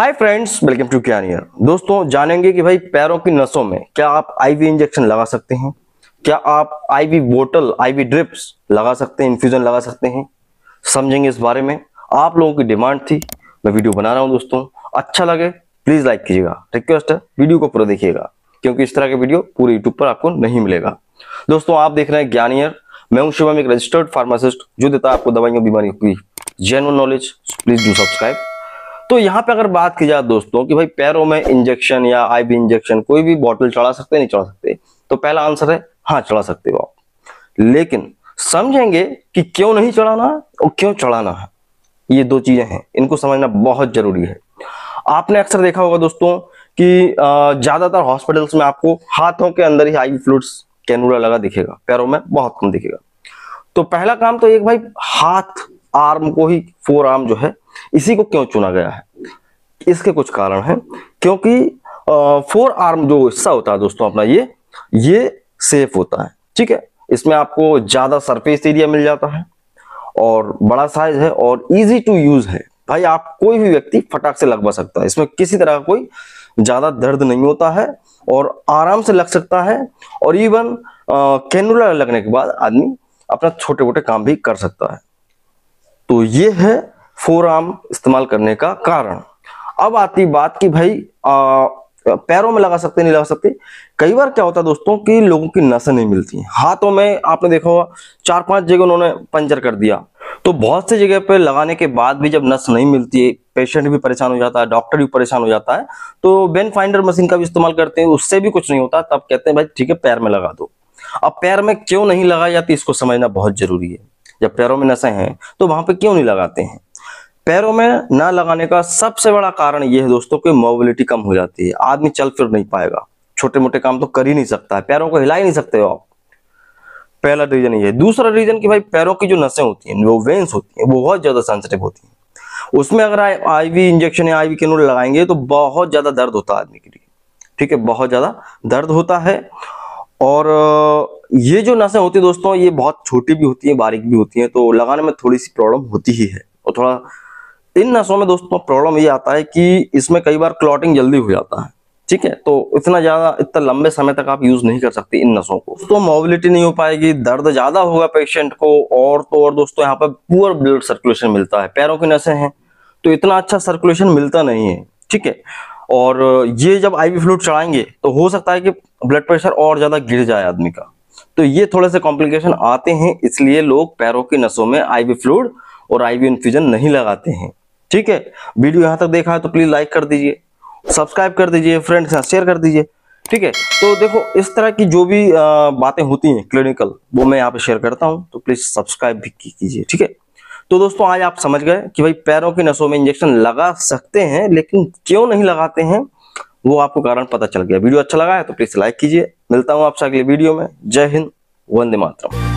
hi friends welcome to कैनियर दोस्तों जानेंगे कि भाई पैरों की नसों में क्या आप आईवी इंजेक्शन लगा सकते हैं क्या आप आईवी बोतल आईवी ड्रिप्स लगा सकते हैं इन्फ्यूजन लगा सकते हैं समझेंगे इस बारे में आप लोगों की डिमांड थी मैं वीडियो बना रहा हूं दोस्तों अच्छा लगे प्लीज लाइक कीजिएगा रिक्वेस्ट है वीडियो को पूरा देखिएगा क्योंकि इस तरह के वीडियो पूरे यूट्यूब पर आपको नहीं मिलेगा दोस्तों आप देख रहे हैं ज्ञानियर मैं हूं शिवम एक रजिस्टर्ड फार्मासिस्ट जो देता है आपको दवाइयों बीमारियों की genuine knowledge please do subscribe तो यहाँ पे अगर बात की जाए दोस्तों कि भाई पैरों में इंजेक्शन या आईवी इंजेक्शन कोई भी बॉटल चढ़ा सकते नहीं चढ़ा सकते तो पहला आंसर है हाँ चढ़ा सकते हो आप लेकिन समझेंगे कि क्यों नहीं चढ़ाना और क्यों चढ़ाना है ये दो चीजें हैं इनको समझना बहुत जरूरी है आपने अक्सर देखा होगा दोस्तों कि ज्यादातर हॉस्पिटल्स में आपको हाथों के अंदर ही आई फ्लूड्स कैनूला लगा दिखेगा पैरों में बहुत कम दिखेगा तो पहला काम तो एक भाई हाथ आर्म को ही फोर आर्म जो है इसी को क्यों चुना गया है इसके कुछ कारण हैं क्योंकि फोर आर्म जो हिस्सा होता है दोस्तों अपना ये ये सेफ होता है ठीक है इसमें आपको ज्यादा सरफेस एरिया मिल जाता है और बड़ा साइज है और इजी टू यूज है भाई आप कोई भी व्यक्ति फटाक से लगवा सकता है इसमें किसी तरह का कोई ज्यादा दर्द नहीं होता है और आराम से लग सकता है और इवन कैनुलर लगने के बाद आदमी अपना छोटे मोटे काम भी कर सकता है तो ये है फोर आर्म इस्तेमाल करने का कारण अब आती बात कि भाई आ, पैरों में लगा सकते नहीं लगा सकते कई बार क्या होता है दोस्तों कि लोगों की नसें नहीं मिलती हाथों में आपने देखा होगा चार पांच जगह उन्होंने पंचर कर दिया तो बहुत सी जगह पर लगाने के बाद भी जब नस नहीं मिलती है पेशेंट भी परेशान हो जाता है डॉक्टर भी परेशान हो जाता है तो बेन फाइंडर मशीन का भी इस्तेमाल करते हैं उससे भी कुछ नहीं होता तब कहते हैं भाई ठीक है पैर में लगा दो अब पैर में क्यों नहीं लगाई जाती इसको समझना बहुत जरूरी है जब पैरों में नशे हैं तो वहां पर क्यों नहीं लगाते हैं पैरों में ना लगाने का सबसे बड़ा कारण यह है दोस्तों कि मोबिलिटी कम हो जाती है आदमी चल फिर नहीं पाएगा छोटे मोटे काम तो कर ही नहीं सकता है पैरों को हिला ही नहीं सकते हो आप पहला रीजन ये दूसरा रीजन कि भाई पैरों की जो नसें होती हैं वो वेंस होती हैं वो बहुत ज्यादा सेंसिटिव होती हैं उसमें अगर आईवी इंजेक्शन या आईवी कैनूल लगाएंगे तो बहुत ज्यादा दर्द होता है आदमी के लिए ठीक है बहुत ज्यादा दर्द होता है और ये जो नसें होती है दोस्तों ये बहुत छोटी भी होती है बारीक भी होती है तो लगाने में थोड़ी सी प्रॉब्लम होती ही है और थोड़ा इन नसों में दोस्तों प्रॉब्लम ये आता है कि इसमें कई बार क्लॉटिंग जल्दी हो जाता है ठीक है तो इतना ज्यादा इतना लंबे समय तक आप यूज नहीं कर सकते इन नसों को तो मोबिलिटी नहीं हो पाएगी दर्द ज्यादा होगा पेशेंट को और तो और दोस्तों यहाँ पर पुअर ब्लड सर्कुलेशन मिलता है पैरों की नसें हैं तो इतना अच्छा सर्कुलेशन मिलता नहीं है ठीक है और ये जब आईवी फ्लूड चढ़ाएंगे तो हो सकता है कि ब्लड प्रेशर और ज्यादा गिर जाए आदमी का तो ये थोड़े से कॉम्प्लिकेशन आते हैं इसलिए लोग पैरों की नसों में आईवी फ्लूड और आईवी इन्फ्यूजन नहीं लगाते हैं ठीक है वीडियो यहाँ तक देखा है तो प्लीज लाइक कर दीजिए सब्सक्राइब कर दीजिए फ्रेंड के साथ शेयर कर दीजिए ठीक है तो देखो इस तरह की जो भी बातें होती हैं क्लिनिकल वो मैं यहाँ पे शेयर करता हूँ तो प्लीज सब्सक्राइब भी कीजिए ठीक है तो दोस्तों आज आप समझ गए कि भाई पैरों की नसों में इंजेक्शन लगा सकते हैं लेकिन क्यों नहीं लगाते हैं वो आपको कारण पता चल गया वीडियो अच्छा लगा है तो प्लीज लाइक कीजिए मिलता हूँ आपसे अगले वीडियो में जय हिंद वंदे मातरम